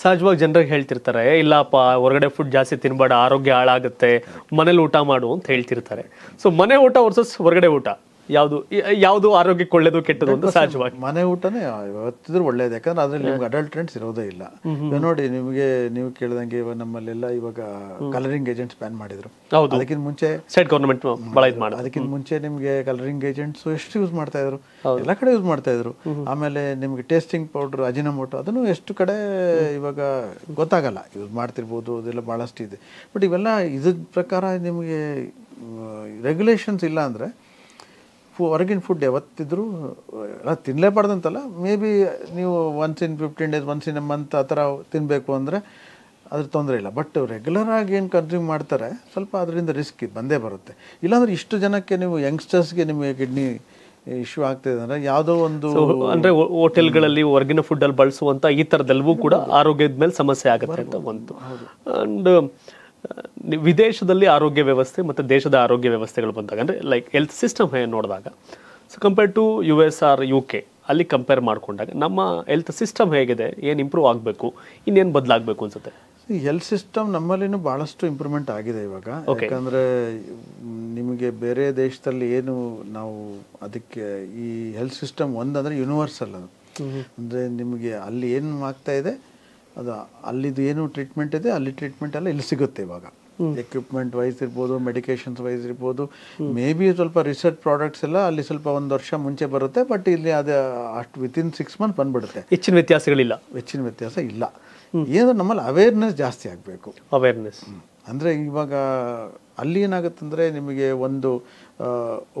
ಸಹಜವಾಗಿ ಜನರಿಗೆ ಹೇಳ್ತಿರ್ತಾರೆ ಇಲ್ಲಪ್ಪ ಹೊರಗಡೆ ಫುಡ್ ಜಾಸ್ತಿ ತಿನ್ಬೇಡ ಆರೋಗ್ಯ ಹಾಳಾಗುತ್ತೆ ಮನೇಲಿ ಊಟ ಮಾಡು ಅಂತ ಹೇಳ್ತಿರ್ತಾರೆ ಸೊ ಮನೆ ಊಟ ವರ್ಸಸ್ ಹೊರಗಡೆ ಊಟ ಯಾವುದು ಯಾವುದು ಆರೋಗ್ಯಕ್ಕೆ ಒಳ್ಳೇದು ಕೆಟ್ಟದು ಅಂತ ಸಹಜವಾಗಿ ಮನೆ ಊಟನೇ ಇವತ್ತಿದ್ರು ಒಳ್ಳೇದು ಯಾಕಂದ್ರೆ ಅದ್ರಲ್ಲಿ ನಿಮ್ಗೆ ಅಡಲ್ಟ್ರೆಂಟ್ಸ್ ಇರೋದೇ ಇಲ್ಲ ನೋಡಿ ನಿಮಗೆ ನೀವು ಕೇಳಿದಂಗೆ ಇವಾಗ ನಮ್ಮಲ್ಲೆಲ್ಲ ಇವಾಗ ಕಲರಿಂಗ್ ಏಜೆಂಟ್ಸ್ ಬ್ಯಾನ್ ಮಾಡಿದ್ರು ಅದಕ್ಕಿಂತ ಮುಂಚೆ ಸ್ಟೇಟ್ ಗೌರ್ಮೆಂಟ್ ಅದಕ್ಕಿಂತ ಮುಂಚೆ ನಿಮಗೆ ಕಲರಿಂಗ್ ಏಜೆಂಟ್ಸ್ ಎಷ್ಟು ಯೂಸ್ ಮಾಡ್ತಾ ಇದ್ರು ಎಲ್ಲ ಕಡೆ ಯೂಸ್ ಮಾಡ್ತಾ ಇದ್ರು ಆಮೇಲೆ ನಿಮ್ಗೆ ಟೇಸ್ಟಿಂಗ್ ಪೌಡರ್ ಅಜಿನಮೋಟೋ ಅದನ್ನು ಎಷ್ಟು ಕಡೆ ಇವಾಗ ಗೊತ್ತಾಗಲ್ಲ ಯೂಸ್ ಮಾಡ್ತಿರ್ಬೋದು ಅದೆಲ್ಲ ಬಹಳಷ್ಟು ಇದೆ ಬಟ್ ಇವೆಲ್ಲ ಇದ್ರ ಪ್ರಕಾರ ನಿಮಗೆ ರೆಗ್ಯುಲೇಷನ್ಸ್ ಇಲ್ಲ ಅಂದರೆ ಫು ಹೊರಗಿನ ಫುಡ್ ಯಾವತ್ತಿದ್ರೂ ತಿನ್ನಲೇಬಾರ್ದಂತಲ್ಲ ಮೇ ಬಿ ನೀವು once in fifteen days once in a month ಆ ಥರ ತಿನ್ನಬೇಕು ಅಂದರೆ ಅದ್ರ ತೊಂದರೆ ಇಲ್ಲ ಬಟ್ ರೆಗ್ಯುಲರಾಗಿ ಏನು ಕನ್ಸ್ಯೂಮ್ ಮಾಡ್ತಾರೆ ಸ್ವಲ್ಪ ಅದರಿಂದ ರಿಸ್ಕ್ ಇದು ಬಂದೇ ಬರುತ್ತೆ ಇಲ್ಲಾಂದ್ರೆ ಇಷ್ಟು ಜನಕ್ಕೆ ನೀವು ಯಂಗ್ಸ್ಟರ್ಸ್ಗೆ ನಿಮಗೆ ಕಿಡ್ನಿ ಇಶ್ಯೂ ಆಗ್ತಿದೆ ಅಂದರೆ ಯಾವುದೋ ಒಂದು ಅಂದರೆ ಹೋಟೆಲ್ಗಳಲ್ಲಿ ಹೊರಗಿನ ಫುಡ್ಡಲ್ಲಿ ಬಳಸುವಂಥ ಈ ಥರದೆಲ್ಲವೂ ಕೂಡ ಆರೋಗ್ಯದ ಮೇಲೆ ಸಮಸ್ಯೆ ಆಗುತ್ತೆ ಅಂತ ಒಂದು ಆ್ಯಂಡ್ ವಿದೇಶದಲ್ಲಿ ಆರೋಗ್ಯ ವ್ಯವಸ್ಥೆ ಮತ್ತು ದೇಶದ ಆರೋಗ್ಯ ವ್ಯವಸ್ಥೆಗಳು ಬಂದಾಗ ಅಂದರೆ ಲೈಕ್ ಹೆಲ್ತ್ ಸಿಸ್ಟಮ್ ಹೇಗೆ ನೋಡಿದಾಗ so compare to U S or U K ಅಲ್ಲಿ ಕಂಪೇರ್ ಮಾಡಿಕೊಂಡಾಗ ನಮ್ಮ ಹೆಲ್ತ್ ಸಿಸ್ಟಮ್ ಹೇಗಿದೆ ಏನು ಇಂಪ್ರೂವ್ ಆಗಬೇಕು ಇನ್ನೇನು ಬದಲಾಗಬೇಕು ಅನ್ಸುತ್ತೆ ಹೆಲ್ತ್ ಸಿಸ್ಟಮ್ ನಮ್ಮಲ್ಲಿನೂ ಭಾಳಷ್ಟು ಇಂಪ್ರೂವ್ಮೆಂಟ್ ಆಗಿದೆ ಇವಾಗ ಯಾಕಂದರೆ ನಿಮಗೆ ಬೇರೆ ದೇಶದಲ್ಲಿ ಏನು ನಾವು ಅದಕ್ಕೆ ಈ ಹೆಲ್ತ್ ಸಿಸ್ಟಮ್ ಒಂದಂದರೆ ಯೂನಿವರ್ಸಲ್ ಅದು ಅಂದರೆ ನಿಮಗೆ ಅಲ್ಲಿ ಏನು ಆಗ್ತಾ ಇದೆ ಅದು ಅಲ್ಲಿದು ಏನು ಟ್ರೀಟ್ಮೆಂಟ್ ಇದೆ ಅಲ್ಲಿ ಟ್ರೀಟ್ಮೆಂಟ್ ಎಲ್ಲ ಇಲ್ಲಿ ಸಿಗುತ್ತೆ ಇವಾಗ ಎಕ್ವಿಪ್ಮೆಂಟ್ ವೈಸ್ ಇರ್ಬೋದು ಮೆಡಿಕೇಶನ್ಸ್ ವೈಸ್ ಇರ್ಬೋದು ಮೇ ಬಿ ಸ್ವಲ್ಪ ರಿಸರ್ಚ್ ಪ್ರಾಡಕ್ಟ್ಸ್ ಎಲ್ಲ ಅಲ್ಲಿ ಸ್ವಲ್ಪ ಒಂದು ವರ್ಷ ಮುಂಚೆ ಬರುತ್ತೆ ಬಟ್ ಇಲ್ಲಿ ಅದು ಅಷ್ಟು ವಿತಿನ್ ಸಿಕ್ಸ್ ಮಂತ್ ಬಂದ್ಬಿಡುತ್ತೆ ಹೆಚ್ಚಿನ ವ್ಯತ್ಯಾಸಗಳಿಲ್ಲ ಹೆಚ್ಚಿನ ವ್ಯತ್ಯಾಸ ಇಲ್ಲ ಏನು ನಮ್ಮಲ್ಲಿ ಅವೇರ್ನೆಸ್ ಜಾಸ್ತಿ ಆಗಬೇಕು ಅವೇರ್ನೆಸ್ ಅಂದರೆ ಇವಾಗ ಅಲ್ಲಿ ಏನಾಗುತ್ತೆ ಏನಾಗುತ್ತಂದರೆ ನಿಮಗೆ ಒಂದು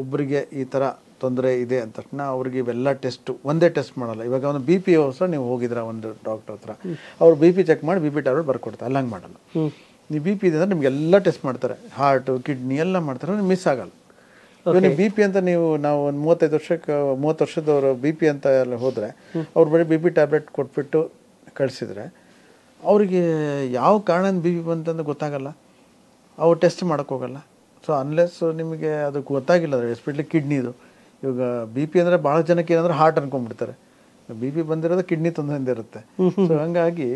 ಒಬ್ಬರಿಗೆ ಈ ಥರ ತೊಂದರೆ ಇದೆ ಅಂತ ತಕ್ಷಣ ಅವ್ರಿಗೆ ಇವೆಲ್ಲ ಟೆಸ್ಟು ಒಂದೇ ಟೆಸ್ಟ್ ಮಾಡಲ್ಲ ಇವಾಗ ಒಂದು ಬಿ ಪಿ ಸಹ ನೀವು ಹೋಗಿದ್ರ ಒಂದು ಡಾಕ್ಟರ್ ಹತ್ರ ಅವ್ರು ಬಿ ಪಿ ಚೆಕ್ ಮಾಡಿ ಬಿ ಪಿ ಟ್ಯಾಬ್ಲೆಟ್ ಬರ್ಕೊಡ್ತಾರೆ ಹಂಗೆ ಮಾಡಲ್ಲ ನೀವು ಬಿ ಪಿ ಇದೆ ಅಂದ್ರೆ ನಿಮಗೆಲ್ಲ ಟೆಸ್ಟ್ ಮಾಡ್ತಾರೆ ಹಾರ್ಟ್ ಕಿಡ್ನಿ ಎಲ್ಲ ಮಾಡ್ತಾರೆ ಮಿಸ್ ಆಗಲ್ಲ ನೀವು ಬಿ ಪಿ ಅಂತ ನೀವು ನಾವು ಒಂದು ಮೂವತ್ತೈದು ವರ್ಷಕ್ಕೆ ಮೂವತ್ತು ವರ್ಷದವರು ಬಿ ಪಿ ಅಂತ ಎಲ್ಲ ಹೋದರೆ ಅವ್ರು ಬರೀ ಬಿ ಪಿ ಟ್ಯಾಬ್ಲೆಟ್ ಕೊಟ್ಬಿಟ್ಟು ಕಳಿಸಿದ್ರೆ ಅವರಿಗೆ ಯಾವ ಕಾರಣ ಬಿ ಪಿ ಬಂತಂದ್ರೆ ಗೊತ್ತಾಗಲ್ಲ ಅವ್ರು ಟೆಸ್ಟ್ ಮಾಡೋಕ್ಕೋಗಲ್ಲ ಸೊ ಅನ್ಲೆಸ್ ನಿಮಗೆ ಅದು ಗೊತ್ತಾಗಿಲ್ಲ ಎಸ್ಪೆಷಲಿ ಕಿಡ್ನಿದು ಇವಾಗ ಬಿ ಪಿ ಅಂದ್ರೆ ಭಾಳ ಜನಕ್ಕೆ ಏನಂದ್ರೆ ಹಾರ್ಟ್ ಅನ್ಕೊಂಡ್ಬಿಡ್ತಾರೆ ಬಿ ಪಿ ಬಂದಿರೋದು ಕಿಡ್ನಿ ತೊಂದರೆ ಇರುತ್ತೆ ಸೊ ಹಂಗಾಗಿ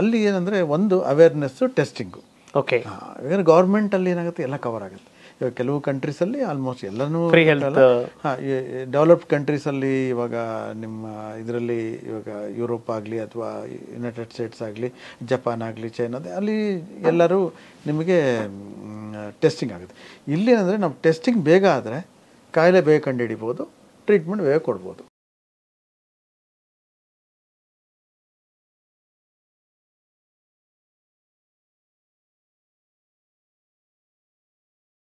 ಅಲ್ಲಿ ಏನಂದರೆ ಒಂದು ಅವೇರ್ನೆಸ್ ಟೆಸ್ಟಿಂಗು ಓಕೆ ಅಲ್ಲಿ ಗೌರ್ಮೆಂಟಲ್ಲಿ ಏನಾಗುತ್ತೆ ಎಲ್ಲ ಕವರ್ ಆಗುತ್ತೆ ಇವಾಗ ಕೆಲವು ಕಂಟ್ರೀಸಲ್ಲಿ ಆಲ್ಮೋಸ್ಟ್ ಎಲ್ಲನೂ ಡೆವಲಪ್ಡ್ ಡೆವಲಪ್ಡ್ ಕಂಟ್ರೀಸಲ್ಲಿ ಇವಾಗ ನಿಮ್ಮ ಇದರಲ್ಲಿ ಇವಾಗ ಯುರೋಪ್ ಆಗಲಿ ಅಥವಾ ಯುನೈಟೆಡ್ ಸ್ಟೇಟ್ಸ್ ಆಗಲಿ ಜಪಾನ್ ಆಗಲಿ ಚೈನಾ ಅಲ್ಲಿ ಎಲ್ಲರೂ ನಿಮಗೆ ಟೆಸ್ಟಿಂಗ್ ಆಗುತ್ತೆ ಇಲ್ಲಿ ಏನಂದ್ರೆ ನಾವು ಟೆಸ್ಟಿಂಗ್ ಬೇಗ ಆದರೆ ಕಾಯಿಲೆ ಬೇಗ ಹಿಡಿಬೋದು ಟ್ರೀಟ್ಮೆಂಟ್ ಬೇಗ ಕೊಡ್ಬೋದು